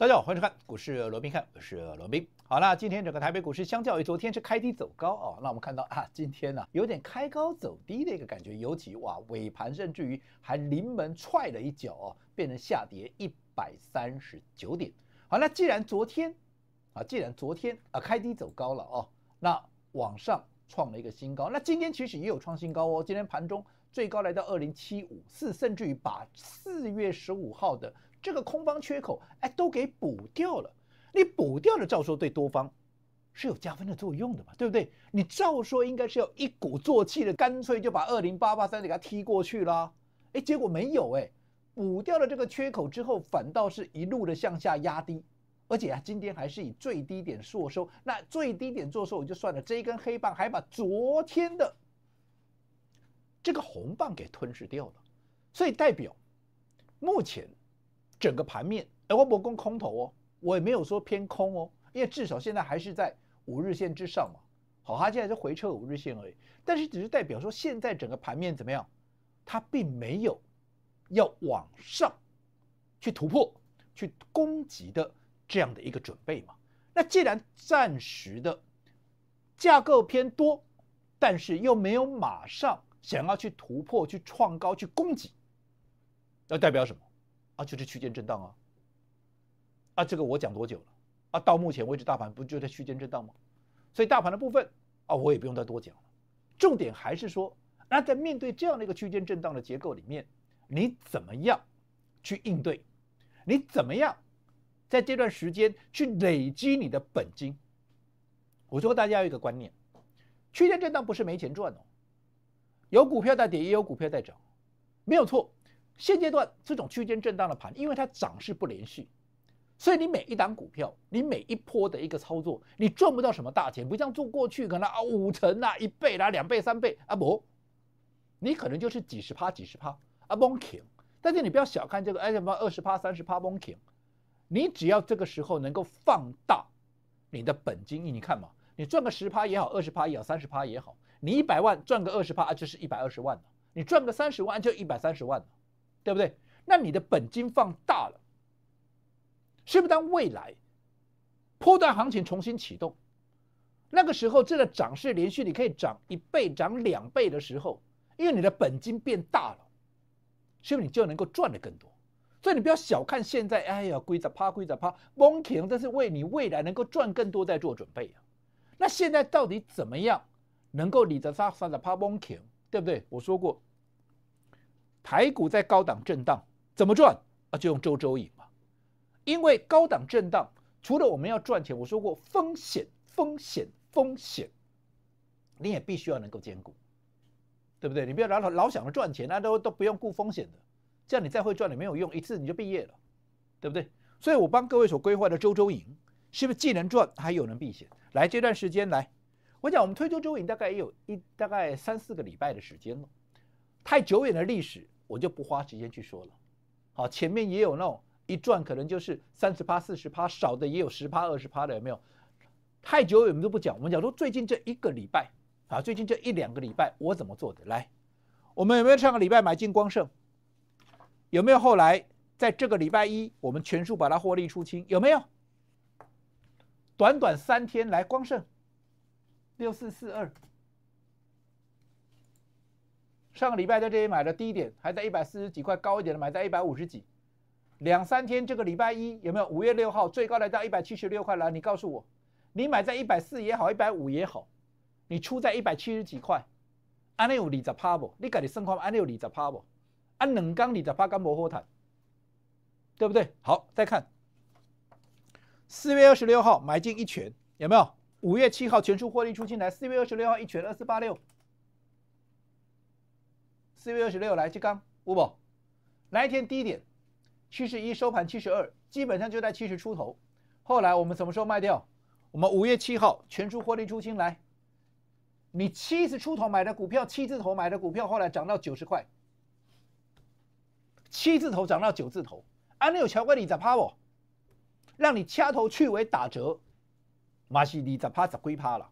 大家好，欢迎收看股市罗宾看，我是罗宾。好了，今天整个台北股市相较于昨天是开低走高啊，那我们看到啊，今天呢有点开高走低的一个感觉，尤其哇尾盘甚至于还临门踹了一脚哦，变成下跌一百三十九点。好，那既然昨天啊，既然昨天啊开低走高了哦，那往上创了一个新高，那今天其实也有创新高哦，今天盘中最高来到二零七五四，甚至于把四月十五号的。这个空方缺口哎，都给补掉了。你补掉了，照说对多方是有加分的作用的嘛，对不对？你照说应该是要一鼓作气的，干脆就把二零八八三给它踢过去啦。哎，结果没有哎，补掉了这个缺口之后，反倒是一路的向下压低，而且啊，今天还是以最低点缩收。那最低点缩收也就算了，这一根黑棒还把昨天的这个红棒给吞噬掉了，所以代表目前。整个盘面，哎，我不攻空头哦，我也没有说偏空哦，因为至少现在还是在五日线之上嘛。好，它现在是回撤五日线而已，但是只是代表说现在整个盘面怎么样，它并没有要往上去突破、去攻击的这样的一个准备嘛。那既然暂时的架构偏多，但是又没有马上想要去突破、去创高、去攻击，要代表什么？啊，就是区间震荡啊，啊，这个我讲多久了啊？到目前为止，大盘不就在区间震荡吗？所以大盘的部分啊，我也不用再多讲了。重点还是说，那在面对这样的一个区间震荡的结构里面，你怎么样去应对？你怎么样在这段时间去累积你的本金？我说大家要一个观念，区间震荡不是没钱赚哦，有股票在跌，也有股票在涨，没有错。现阶段这种区间震荡的盘，因为它涨势不连续，所以你每一档股票，你每一波的一个操作，你赚不到什么大钱。不像做过去可能啊五成啊一倍啦两倍三倍啊不，你可能就是几十趴几十趴啊不赢。但是你不要小看这个，哎什么二十趴三十趴不赢。你只要这个时候能够放大你的本金，你看嘛，你赚个十趴也好，二十趴也好，三十趴也好，你一百万赚个二十趴就是一百二十万了，你赚个三十万就一百三十万了。对不对？那你的本金放大了，是不是当未来，破段行情重新启动，那个时候这个涨势连续，你可以涨一倍、涨两倍的时候，因为你的本金变大了，是不是你就能够赚的更多？所以你不要小看现在，哎呀，规则啪，规则啪，崩停，这是为你未来能够赚更多在做准备啊。那现在到底怎么样能够理得发发的啪崩停？对不对？我说过。台股在高档震荡，怎么赚啊？就用周周赢嘛。因为高档震荡，除了我们要赚钱，我说过风险风险风险，你也必须要能够兼顾，对不对？你不要老老想着赚钱那都都不用顾风险的，这样你再会赚，你没有用，一次你就毕业了，对不对？所以我帮各位所规划的周周赢，是不是既能赚还有能避险？来这段时间来，我讲我们推出周周赢大概也有一大概三四个礼拜的时间了。太久远的历史，我就不花时间去说了。好，前面也有那种一转可能就是三十趴、四十趴，少的也有十趴、二十趴的，有没有？太久远我们都不讲。我们讲说最近这一个礼拜啊，最近这一两个礼拜我怎么做的？来，我们有没有上个礼拜买进光盛？有没有后来在这个礼拜一我们全数把它获利出清？有没有？短短三天来光盛六四四二。上个礼拜在这里买的低一点，还在一百四十几块；高一点的买在一百五十几。两三天，这个礼拜一有没有？五月六号最高来到一百七十六块了。你告诉我，你买在一百四也好，一百五也好，你出在一百七十几块，安利有理在趴不？你敢你升空？安利有理在趴不？安冷刚理在趴干磨货坦，对不对？好，再看四月二十六号买进一拳，有没有？五月七号全出获利出清来。四月二十六号一拳二四八六。四月二十六来，这刚五不？那一天低点七十一，收盘七十二，基本上就在七十出头。后来我们什么时候卖掉？我们五月七号全出获利出清来。你七十出头买的股票，七字头买的股票，后来涨到九十块，七字头涨到九字头。安尼有桥规，你咋怕我？让你掐头去尾打折，嘛是二十怕十几怕了，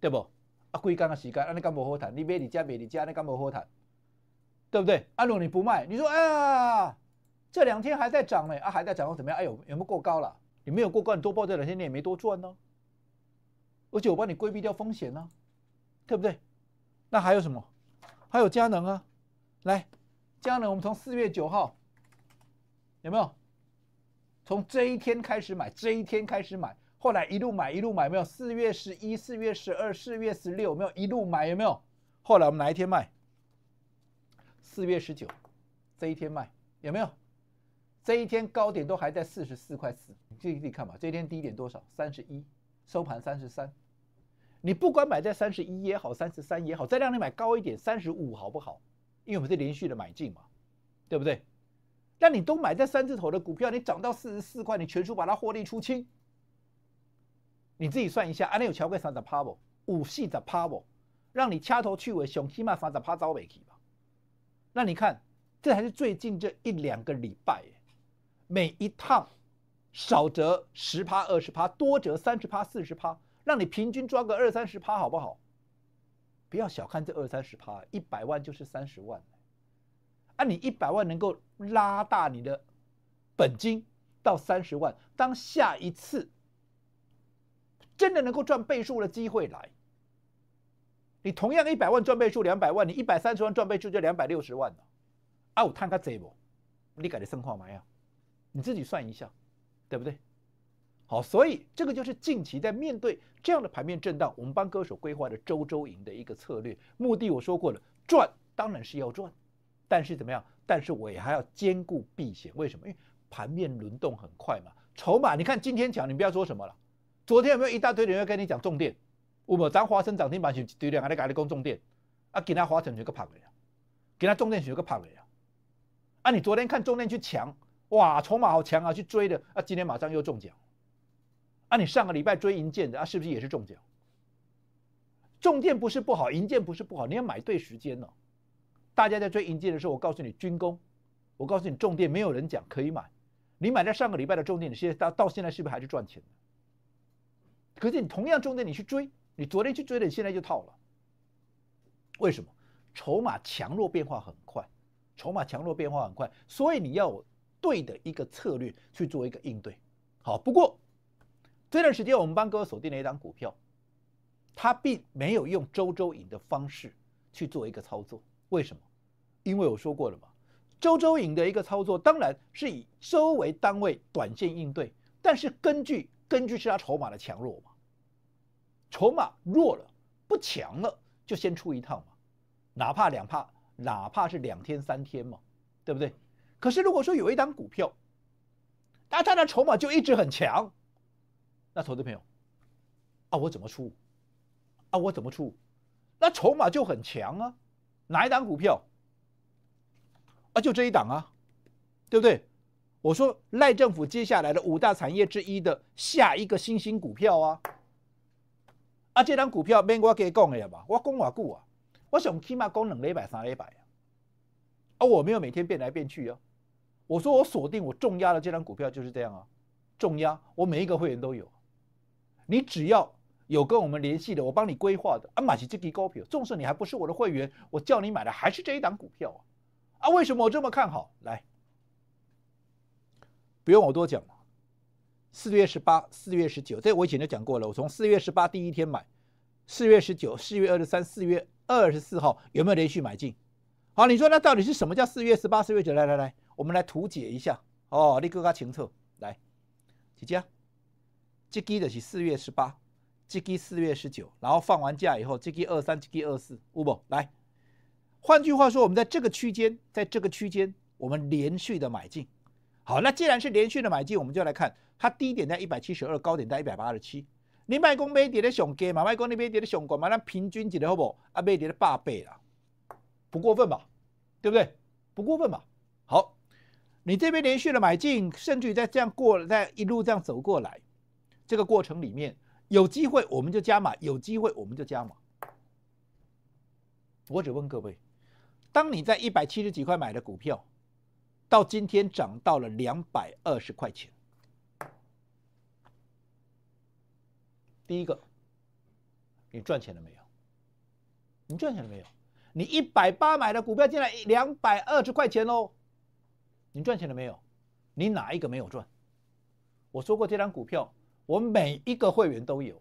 对不？啊，几工个时间，安尼敢无好谈？你买里家卖里家，安尼敢无好谈？对不对？阿鲁你不卖，你说呀，这两天还在涨呢，啊还在涨，我怎么样？哎呦，有没有过高了？你没有过高，你多报这两天你也没多赚呢。而且我帮你规避掉风险呢，对不对？那还有什么？还有佳能啊，来，佳能我们从四月九号有没有？从这一天开始买，这一天开始买，后来一路买一路买，没有？四月十一、四月十二、四月十六，没有一路买，有没有？后来我们哪一天卖？四月十九，这一天卖有没有？这一天高点都还在四十四块四，你自己看吧。这一天低点多少？三十一，收盘三十三。你不管买在三十一也好，三十三也好，再让你买高一点，三十五好不好？因为我们是连续的买进嘛，对不对？但你都买在三字头的股票，你涨到四十四块，你全数把它获利出清，你自己算一下，安利有 w e 三十趴不？p o w 趴不？让你掐头去尾，熊起码三十趴走未去吧？那你看，这才是最近这一两个礼拜，每一趟少则十趴二十趴，多则三十趴四十趴，让你平均抓个二三十趴，好不好？不要小看这二三十趴，一百万就是三十万。啊，你一百万能够拉大你的本金到三十万，当下一次真的能够赚倍数的机会来。你同样一百万赚倍数两百万，你一百三十万赚倍数就两百六十万了。啊，我贪卡贼不？你改的生化没有？你自己算一下，对不对？好，所以这个就是近期在面对这样的盘面震荡，我们帮歌手规划的周周赢的一个策略。目的我说过了，赚当然是要赚，但是怎么样？但是我也还要兼顾避险。为什么？因为盘面轮动很快嘛，筹码。你看今天讲，你不要说什么了。昨天有没有一大堆人要跟你讲重点？有无？咱华晨涨停板是对了，阿你讲的讲中电，啊，其他华晨就个胖的呀，其他重电就个胖的呀。啊，你昨天看中电去抢，哇，筹码好强啊，去追的，啊，今天马上又中奖。啊，你上个礼拜追银建的，啊，是不是也是中奖？中电不是不好，银建不是不好，你要买对时间哦。大家在追银建的时候，我告诉你军工，我告诉你重电，没有人讲可以买。你买在上个礼拜的重电，你现在到到现在是不是还是赚钱？可是你同样重电，你去追。你昨天去追的，现在就套了。为什么？筹码强弱变化很快，筹码强弱变化很快，所以你要对的一个策略去做一个应对。好，不过这段时间我们帮各位锁定了一张股票，它并没有用周周影的方式去做一个操作。为什么？因为我说过了嘛，周周影的一个操作当然是以周为单位短线应对，但是根据根据其他筹码的强弱嘛。筹码弱了，不强了，就先出一趟嘛，哪怕两怕，哪怕是两天三天嘛，对不对？可是如果说有一档股票，那它的筹码就一直很强，那投资朋友，啊，我怎么出？啊，我怎么出？那筹码就很强啊，哪一档股票？啊，就这一档啊，对不对？我说赖政府接下来的五大产业之一的下一个新兴股票啊。啊，这张股票边我给讲的呀？吧，我讲我久啊，我想起码讲两礼拜、三礼拜啊。啊，我没有每天变来变去哦。我说我锁定我重压的这张股票就是这样啊，重压我每一个会员都有。你只要有跟我们联系的，我帮你规划的啊，买这只股票，纵使你还不是我的会员，我叫你买的还是这一档股票啊。啊，为什么我这么看好？来，不用我多讲嘛。四月十八、四月十九，这我以前就讲过了。我从四月十八第一天买。四月十九、四月二十三、四月二十四号有没有连续买进？好，你说那到底是什么叫四月十八、四月九？来来来，我们来图解一下。哦，你更加清楚。来，姐姐，这基的是四月十八，这基四月十九，然后放完假以后，这基二三，这基二四，唔不，来。换句话说，我们在这个区间，在这个区间，我们连续的买进。好，那既然是连续的买进，我们就来看它低点在一百七十二，高点在一百八十七。你卖股买跌的上家嘛，卖股你买跌的上股嘛，咱平均一个好不？啊，买跌八倍啦，不过分吧？对不对？不过分吧？好，你这边连续的买进，甚至于在这样过，在一路这样走过来，这个过程里面有机会我们就加码，有机会我们就加码。我只问各位，当你在一百七十几块买的股票，到今天涨到了两百二十块钱。第一个，你赚钱了没有？你赚钱了没有？你一百八买的股票进来两百二十块钱喽，你赚钱了没有？你哪一个没有赚？我说过这张股票，我每一个会员都有。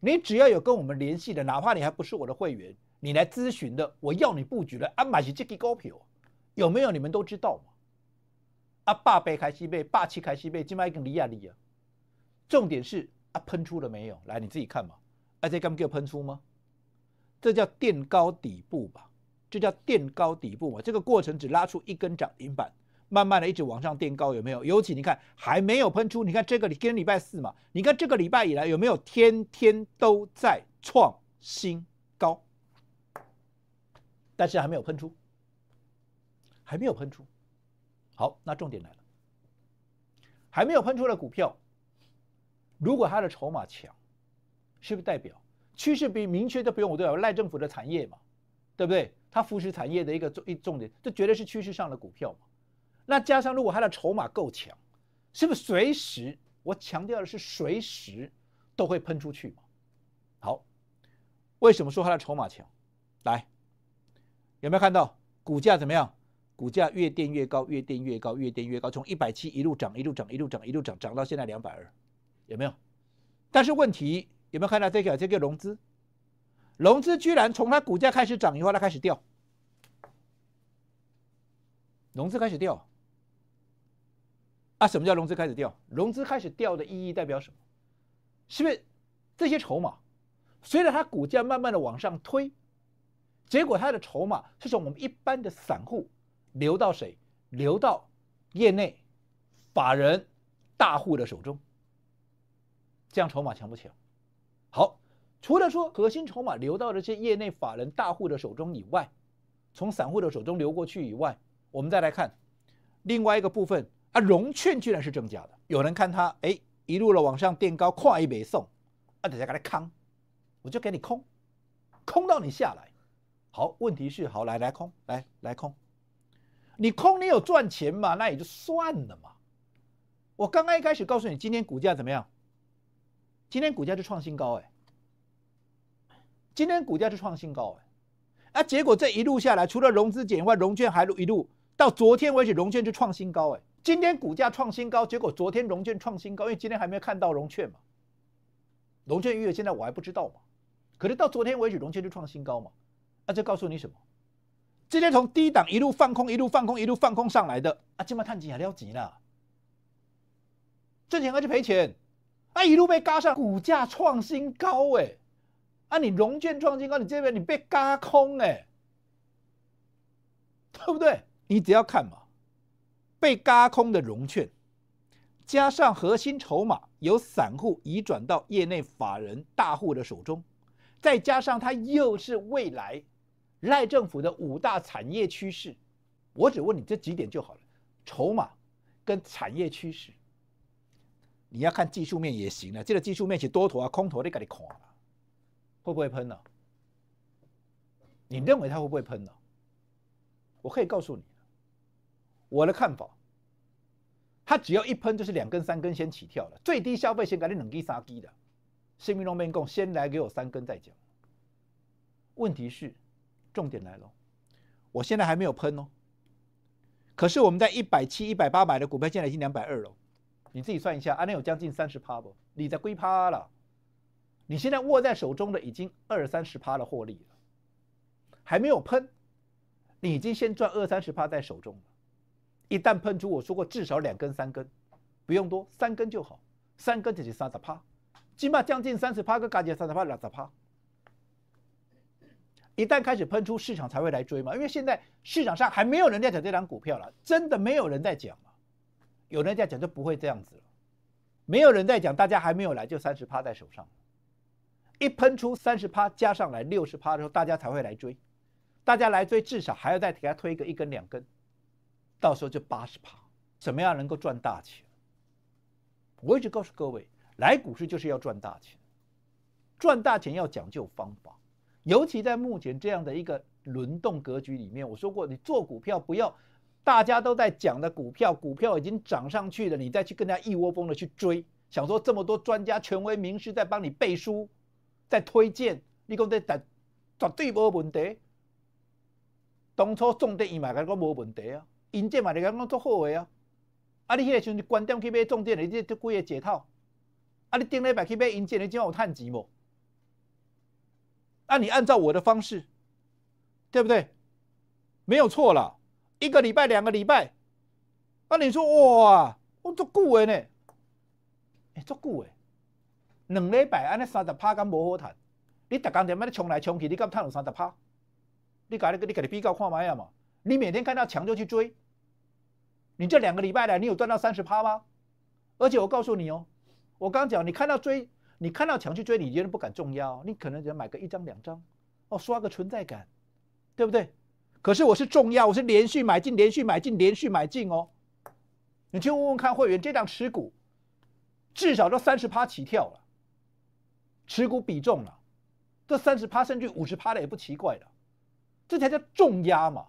你只要有跟我们联系的，哪怕你还不是我的会员，你来咨询的，我要你布局的，阿马西杰基股票有没有？你们都知道嘛？阿霸贝开西贝，霸气开西贝，今麦更李亚利亚。重点是。啊，喷出了没有？来，你自己看嘛。而且刚刚有喷出吗？这叫垫高底部吧？这叫垫高底部嘛。这个过程只拉出一根涨停板，慢慢的一直往上垫高，有没有？尤其你看还没有喷出，你看这个，今天礼拜四嘛，你看这个礼拜以来有没有天天都在创新高？但是还没有喷出，还没有喷出。好，那重点来了，还没有喷出的股票。如果它的筹码强，是不是代表趋势比明确的不用我多要赖政府的产业嘛，对不对？它扶持产业的一个重一重点，这绝对是趋势上的股票嘛。那加上如果它的筹码够强，是不是随时？我强调的是随时都会喷出去嘛。好，为什么说它的筹码强？来，有没有看到股价怎么样？股价越垫越高，越垫越高，越垫越高，从一百七一路涨，一路涨，一路涨，一路涨，涨到现在两百二。有没有？但是问题有没有看到这个？这个融资，融资居然从它股价开始涨以后，它开始掉，融资开始掉。啊，什么叫融资开始掉？融资开始掉的意义代表什么？是不是这些筹码随着它股价慢慢的往上推，结果它的筹码是从我们一般的散户流到谁？流到业内、法人大户的手中？这样筹码强不强？好，除了说核心筹码流到这些业内法人大户的手中以外，从散户的手中流过去以外，我们再来看另外一个部分啊，融券居然是正价的，有人看他哎，一路的往上垫高，跨一杯送啊，等下给他扛，我就给你空，空到你下来。好，问题是好来来空来来空，你空你有赚钱嘛？那也就算了嘛。我刚刚一开始告诉你今天股价怎么样。今天股价就创新高哎，今天股价就创新高哎，啊，结果这一路下来，除了融资减外，融券还一路到昨天为止，融券就创新高哎。今天股价创新高，结果昨天融券创新高，因为今天还没有看到融券嘛，融券预热现在我还不知道嘛，可是到昨天为止，融券就创新高嘛。那就告诉你什么，今天从低档一路放空，一路放空，一路放空上来的啊，今晚探底还要急了，挣钱还是赔钱？啊，一路被嘎上，股价创新高哎！啊，你融券创新高，你这边你被嘎空哎，对不对？你只要看嘛，被嘎空的融券，加上核心筹码由散户移转到业内法人大户的手中，再加上它又是未来赖政府的五大产业趋势，我只问你这几点就好了：筹码跟产业趋势。你要看技术面也行了，这个技术面是多头啊空头，你赶紧看，会不会喷呢？你认为它会不会喷呢？我可以告诉你，我的看法，它只要一喷，就是两根三根先起跳了，最低消费先给你两根三根的，新民龙面供先来给我三根再讲。问题是，重点来了，我现在还没有喷哦，可是我们在一百七、一百八买的股票，现在已经两百二了。你自己算一下，安能有将近三十趴不？你在归趴了。你现在握在手中的已经二三十趴了，获利了，还没有喷，你已经先赚二三十趴在手中了。一旦喷出，我说过至少两根三根，不用多，三根就好，三根就是三十趴，起码将近三十趴个刚解三十趴两十趴。一旦开始喷出，市场才会来追嘛，因为现在市场上还没有人在讲这档股票了，真的没有人在讲嘛。有人在讲就不会这样子了，没有人在讲，大家还没有来就三十趴在手上，一喷出三十趴加上来六十趴的时候，大家才会来追，大家来追至少还要再给他推一个一根两根，到时候就八十趴，怎么样能够赚大钱？我一直告诉各位，来股市就是要赚大钱，赚大钱要讲究方法，尤其在目前这样的一个轮动格局里面，我说过，你做股票不要。大家都在讲的股票，股票已经涨上去了，你再去更加一窝蜂的去追，想说这么多专家、权威名师在帮你背书，在推荐，你讲这绝对无问题。当初重点，伊嘛讲无问题啊，银建嘛就讲拢做好的啊。啊，你迄个时观点去买重点，你这即几个解套。啊，你顶礼拜去买银建，你今晚有趁钱无？那你按照我的方式，对不对？没有错了。一个礼拜，两个礼拜，啊，你说哇，我足久诶呢，哎，足久诶，两礼拜，安尼三十趴敢无好谈？你特工点要你冲来冲去，你敢赚有三十趴？你家你你家你比较看麦啊嘛？你每天看到墙就去追，你这两个礼拜来，你有赚到三十趴吗？而且我告诉你哦，我刚讲，你看到追，你看到墙去追，你绝对不敢重要，你可能只能买个一张两张，哦，刷个存在感，对不对？可是我是重压，我是连续买进、连续买进、连续买进哦。你去问问看会员，这量持股至少都三十趴起跳了，持股比重了，这三十趴甚至五十趴的也不奇怪了，这才叫重压嘛。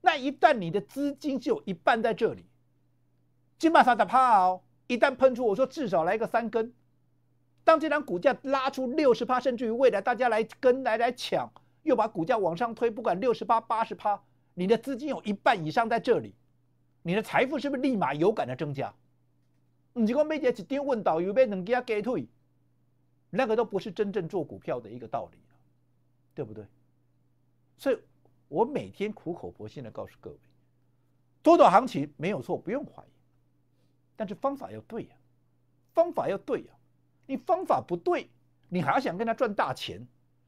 那一旦你的资金只有一半在这里，金马沙的趴哦，一旦喷出，我说至少来个三根，当这张股价拉出六十趴，甚至于未来大家来跟来来抢。又把股价往上推，不管六十八、八十趴，你的资金有一半以上在这里，你的财富是不是立马有感的增加？你如果每只一定问导游被两家鸡退，那个都不是真正做股票的一个道理，对不对？所以，我每天苦口婆心的告诉各位，多做行情没有错，不用怀疑，但是方法要对呀，方法要对呀，你方法不对，你还想跟他赚大钱，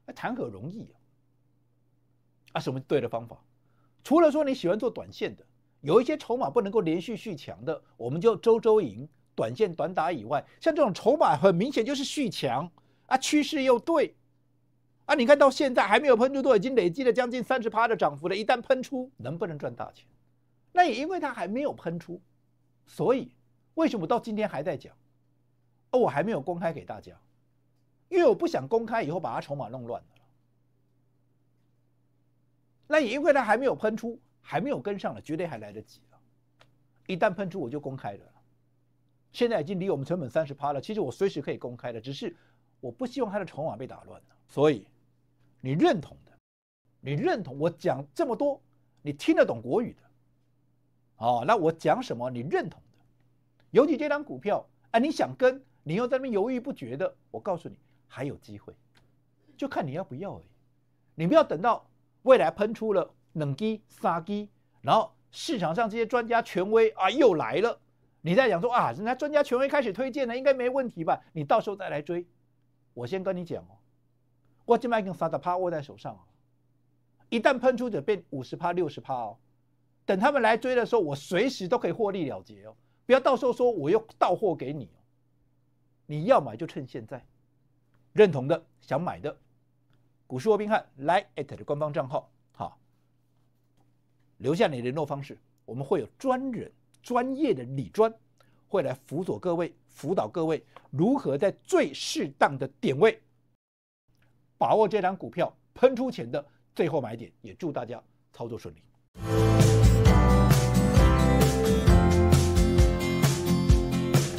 那谈何容易啊！啊，什么对的方法。除了说你喜欢做短线的，有一些筹码不能够连续续强的，我们就周周赢、短线短打以外，像这种筹码很明显就是续强啊，趋势又对啊。你看到现在还没有喷出，都已经累积了将近三十趴的涨幅了。一旦喷出，能不能赚大钱？那也因为它还没有喷出，所以为什么到今天还在讲？我还没有公开给大家，因为我不想公开以后把它筹码弄乱了。那也因为它还没有喷出，还没有跟上了，绝对还来得及啊！一旦喷出，我就公开了。现在已经离我们成本三十趴了，其实我随时可以公开的，只是我不希望它的筹码被打乱了。所以，你认同的，你认同我讲这么多，你听得懂国语的，哦，那我讲什么你认同的？尤其这张股票，哎，你想跟，你又在那边犹豫不决的，我告诉你，还有机会，就看你要不要而已。你不要等到。未来喷出了冷低、杀低，然后市场上这些专家权威啊又来了，你在讲说啊，人家专家权威开始推荐了，应该没问题吧？你到时候再来追，我先跟你讲哦，我今麦格杀的趴握在手上一旦喷出者变五十趴、六十趴哦，等他们来追的时候，我随时都可以获利了结哦，不要到时候说我又到货给你哦，你要买就趁现在，认同的想买的。股市罗宾汉，来 at 的官方账号，好，留下你的联络方式，我们会有专人专业的李专，会来辅佐各位，辅导各位如何在最适当的点位，把握这张股票喷出前的最后买点，也祝大家操作顺利。